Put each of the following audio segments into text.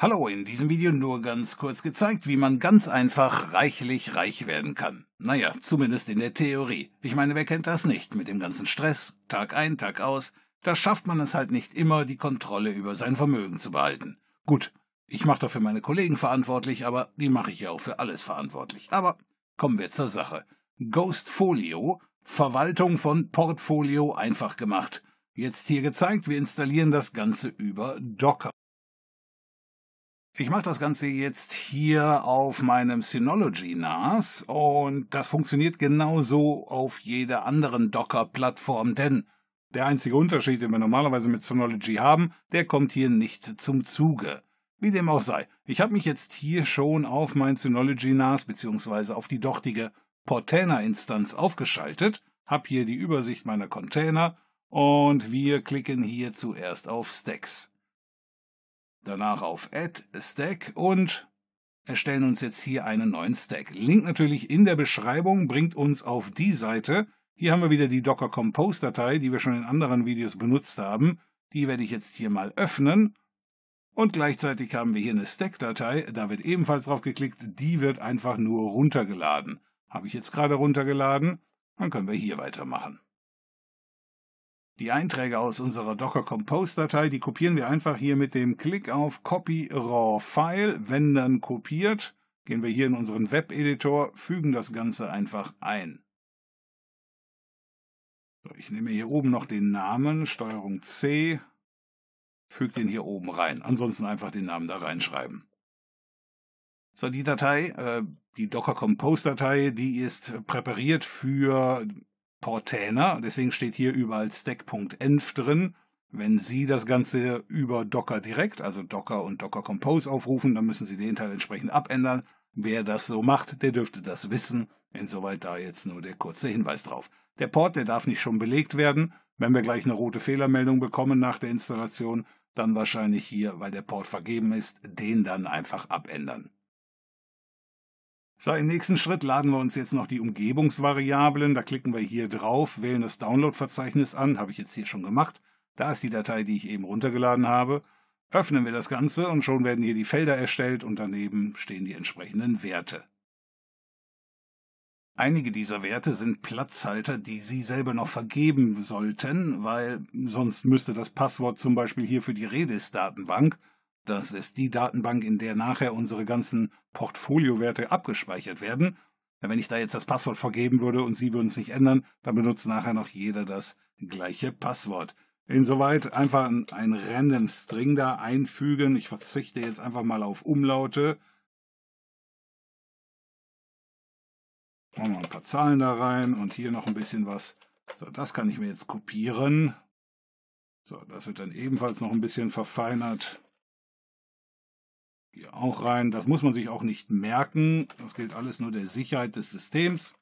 Hallo, in diesem Video nur ganz kurz gezeigt, wie man ganz einfach reichlich reich werden kann. Naja, zumindest in der Theorie. Ich meine, wer kennt das nicht mit dem ganzen Stress, Tag ein, Tag aus. Da schafft man es halt nicht immer, die Kontrolle über sein Vermögen zu behalten. Gut, ich mache dafür meine Kollegen verantwortlich, aber die mache ich ja auch für alles verantwortlich. Aber kommen wir zur Sache. Ghostfolio, Verwaltung von Portfolio einfach gemacht. Jetzt hier gezeigt, wir installieren das Ganze über Docker. Ich mache das Ganze jetzt hier auf meinem Synology NAS und das funktioniert genauso auf jeder anderen Docker-Plattform, denn der einzige Unterschied, den wir normalerweise mit Synology haben, der kommt hier nicht zum Zuge. Wie dem auch sei, ich habe mich jetzt hier schon auf mein Synology NAS bzw. auf die dortige Portainer-Instanz aufgeschaltet, habe hier die Übersicht meiner Container und wir klicken hier zuerst auf Stacks danach auf Add Stack und erstellen uns jetzt hier einen neuen Stack. Link natürlich in der Beschreibung, bringt uns auf die Seite. Hier haben wir wieder die Docker Compose Datei, die wir schon in anderen Videos benutzt haben. Die werde ich jetzt hier mal öffnen. Und gleichzeitig haben wir hier eine Stack-Datei, da wird ebenfalls drauf geklickt, die wird einfach nur runtergeladen. Habe ich jetzt gerade runtergeladen, dann können wir hier weitermachen. Die Einträge aus unserer Docker Compose-Datei, die kopieren wir einfach hier mit dem Klick auf Copy Raw File, wenn dann kopiert. Gehen wir hier in unseren Web-Editor, fügen das Ganze einfach ein. ich nehme hier oben noch den Namen, Steuerung C, füge den hier oben rein. Ansonsten einfach den Namen da reinschreiben. So, die Datei, äh, die Docker Compose Datei, die ist präpariert für Portainer, deswegen steht hier überall stack.env drin. Wenn Sie das Ganze über Docker direkt, also Docker und Docker Compose aufrufen, dann müssen Sie den Teil entsprechend abändern. Wer das so macht, der dürfte das wissen. Insoweit da jetzt nur der kurze Hinweis drauf. Der Port, der darf nicht schon belegt werden. Wenn wir gleich eine rote Fehlermeldung bekommen nach der Installation, dann wahrscheinlich hier, weil der Port vergeben ist, den dann einfach abändern. So, im nächsten Schritt laden wir uns jetzt noch die Umgebungsvariablen. Da klicken wir hier drauf, wählen das Download-Verzeichnis an. Habe ich jetzt hier schon gemacht. Da ist die Datei, die ich eben runtergeladen habe. Öffnen wir das Ganze und schon werden hier die Felder erstellt und daneben stehen die entsprechenden Werte. Einige dieser Werte sind Platzhalter, die Sie selber noch vergeben sollten, weil sonst müsste das Passwort zum Beispiel hier für die Redis-Datenbank das ist die Datenbank, in der nachher unsere ganzen Portfoliowerte abgespeichert werden. Wenn ich da jetzt das Passwort vergeben würde und Sie würden es nicht ändern, dann benutzt nachher noch jeder das gleiche Passwort. Insoweit einfach ein, random String da einfügen. Ich verzichte jetzt einfach mal auf Umlaute. Machen wir ein paar Zahlen da rein und hier noch ein bisschen was. So, das kann ich mir jetzt kopieren. So, das wird dann ebenfalls noch ein bisschen verfeinert auch rein. Das muss man sich auch nicht merken. Das gilt alles nur der Sicherheit des Systems.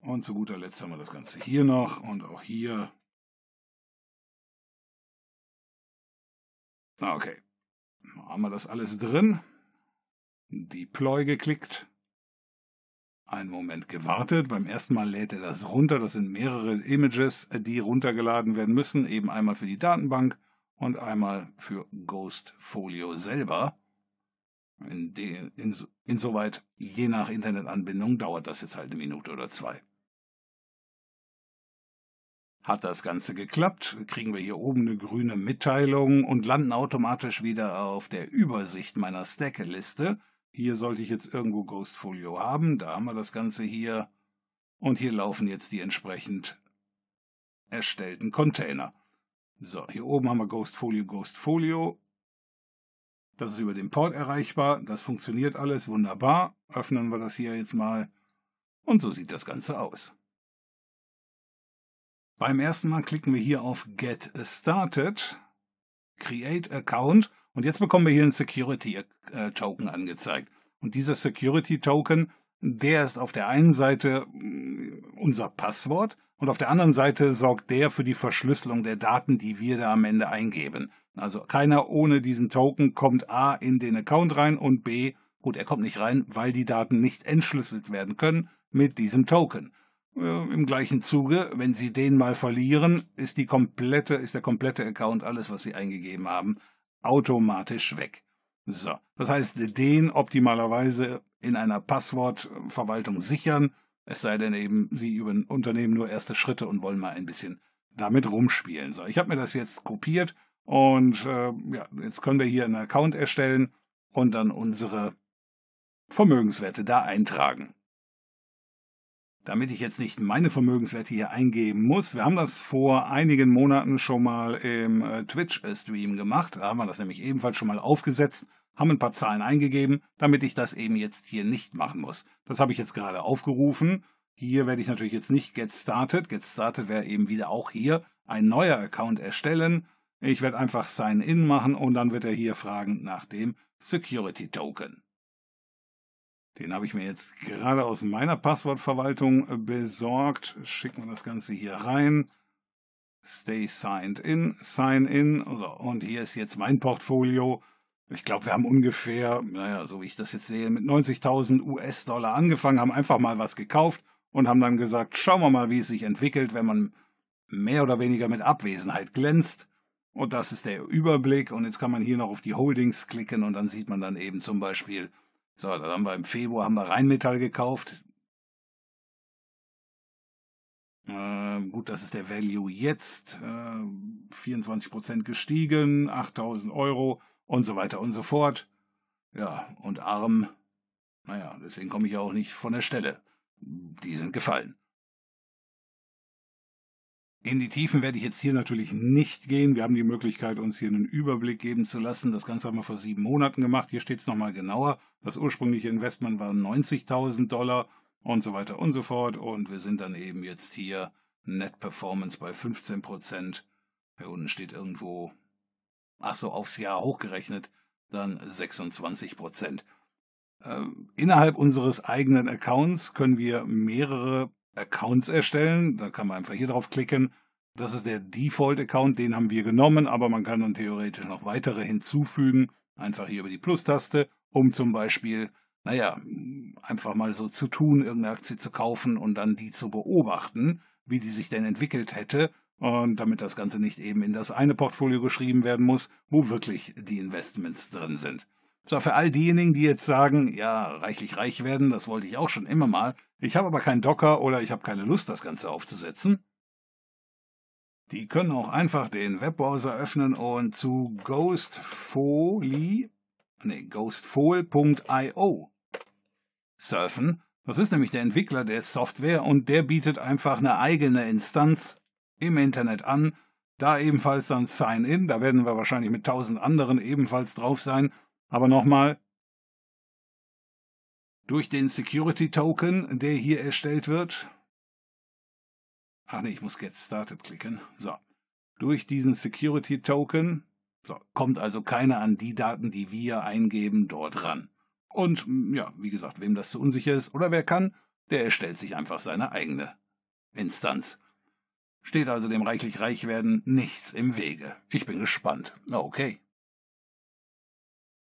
Und zu guter Letzt haben wir das Ganze hier noch und auch hier. Ah, okay, haben wir das alles drin. Die Deploy geklickt. Einen Moment gewartet. Beim ersten Mal lädt er das runter. Das sind mehrere Images, die runtergeladen werden müssen. Eben einmal für die Datenbank und einmal für Ghostfolio selber. In de, in, insoweit, je nach Internetanbindung, dauert das jetzt halt eine Minute oder zwei. Hat das Ganze geklappt, kriegen wir hier oben eine grüne Mitteilung und landen automatisch wieder auf der Übersicht meiner Stack-Liste. Hier sollte ich jetzt irgendwo Ghostfolio haben, da haben wir das Ganze hier. Und hier laufen jetzt die entsprechend erstellten Container. So, hier oben haben wir Ghostfolio, Ghostfolio. Das ist über den Port erreichbar. Das funktioniert alles wunderbar. Öffnen wir das hier jetzt mal. Und so sieht das Ganze aus. Beim ersten Mal klicken wir hier auf Get Started, Create Account und jetzt bekommen wir hier einen Security äh, Token angezeigt. Und dieser Security Token der ist auf der einen Seite mm, unser Passwort und auf der anderen Seite sorgt der für die Verschlüsselung der Daten, die wir da am Ende eingeben. Also keiner ohne diesen Token kommt A in den Account rein und B, gut, er kommt nicht rein, weil die Daten nicht entschlüsselt werden können mit diesem Token. Äh, Im gleichen Zuge, wenn Sie den mal verlieren, ist die komplette, ist der komplette Account, alles, was Sie eingegeben haben, automatisch weg. So. Das heißt, den optimalerweise in einer Passwortverwaltung sichern, es sei denn eben, Sie über ein Unternehmen nur erste Schritte und wollen mal ein bisschen damit rumspielen. So, ich habe mir das jetzt kopiert und äh, ja, jetzt können wir hier einen Account erstellen und dann unsere Vermögenswerte da eintragen damit ich jetzt nicht meine Vermögenswerte hier eingeben muss. Wir haben das vor einigen Monaten schon mal im äh, Twitch-Stream gemacht. Da haben wir das nämlich ebenfalls schon mal aufgesetzt, haben ein paar Zahlen eingegeben, damit ich das eben jetzt hier nicht machen muss. Das habe ich jetzt gerade aufgerufen. Hier werde ich natürlich jetzt nicht Get Started. Get Started wäre eben wieder auch hier ein neuer Account erstellen. Ich werde einfach Sign In machen und dann wird er hier fragen nach dem Security Token. Den habe ich mir jetzt gerade aus meiner Passwortverwaltung äh, besorgt. Schicken wir das Ganze hier rein. Stay signed in, sign in. So, und hier ist jetzt mein Portfolio. Ich glaube, wir haben ungefähr, naja, so wie ich das jetzt sehe, mit 90.000 US-Dollar angefangen, haben einfach mal was gekauft und haben dann gesagt, schauen wir mal, wie es sich entwickelt, wenn man mehr oder weniger mit Abwesenheit glänzt. Und das ist der Überblick. Und jetzt kann man hier noch auf die Holdings klicken und dann sieht man dann eben zum Beispiel so, dann haben wir im Februar haben wir Rheinmetall gekauft. Äh, gut, das ist der Value jetzt. Äh, 24% gestiegen, 8000 Euro und so weiter und so fort. Ja, und Arm, naja, deswegen komme ich ja auch nicht von der Stelle. Die sind gefallen. In die Tiefen werde ich jetzt hier natürlich nicht gehen. Wir haben die Möglichkeit, uns hier einen Überblick geben zu lassen. Das Ganze haben wir vor sieben Monaten gemacht. Hier steht es nochmal genauer. Das ursprüngliche Investment war 90.000 Dollar und so weiter und so fort. Und wir sind dann eben jetzt hier Net Performance bei 15 Prozent. Hier unten steht irgendwo, ach so, aufs Jahr hochgerechnet, dann 26 Prozent. Äh, innerhalb unseres eigenen Accounts können wir mehrere Accounts erstellen. Da kann man einfach hier drauf klicken. Das ist der Default-Account, den haben wir genommen, aber man kann nun theoretisch noch weitere hinzufügen. Einfach hier über die Plus-Taste, um zum Beispiel, naja, einfach mal so zu tun, irgendeine Aktie zu kaufen und dann die zu beobachten, wie die sich denn entwickelt hätte. Und damit das Ganze nicht eben in das eine Portfolio geschrieben werden muss, wo wirklich die Investments drin sind. So, für all diejenigen, die jetzt sagen, ja, reichlich reich werden, das wollte ich auch schon immer mal, ich habe aber keinen Docker oder ich habe keine Lust, das Ganze aufzusetzen, die können auch einfach den Webbrowser öffnen und zu ghostfoli, nee, ghostfol.io surfen. Das ist nämlich der Entwickler der Software und der bietet einfach eine eigene Instanz im Internet an. Da ebenfalls dann Sign-In, da werden wir wahrscheinlich mit tausend anderen ebenfalls drauf sein aber nochmal. Durch den Security Token, der hier erstellt wird. Ach nee, ich muss Get Started klicken. So. Durch diesen Security Token so, kommt also keiner an die Daten, die wir eingeben, dort ran. Und ja, wie gesagt, wem das zu unsicher ist oder wer kann, der erstellt sich einfach seine eigene Instanz. Steht also dem reichlich reich werden nichts im Wege. Ich bin gespannt. Okay.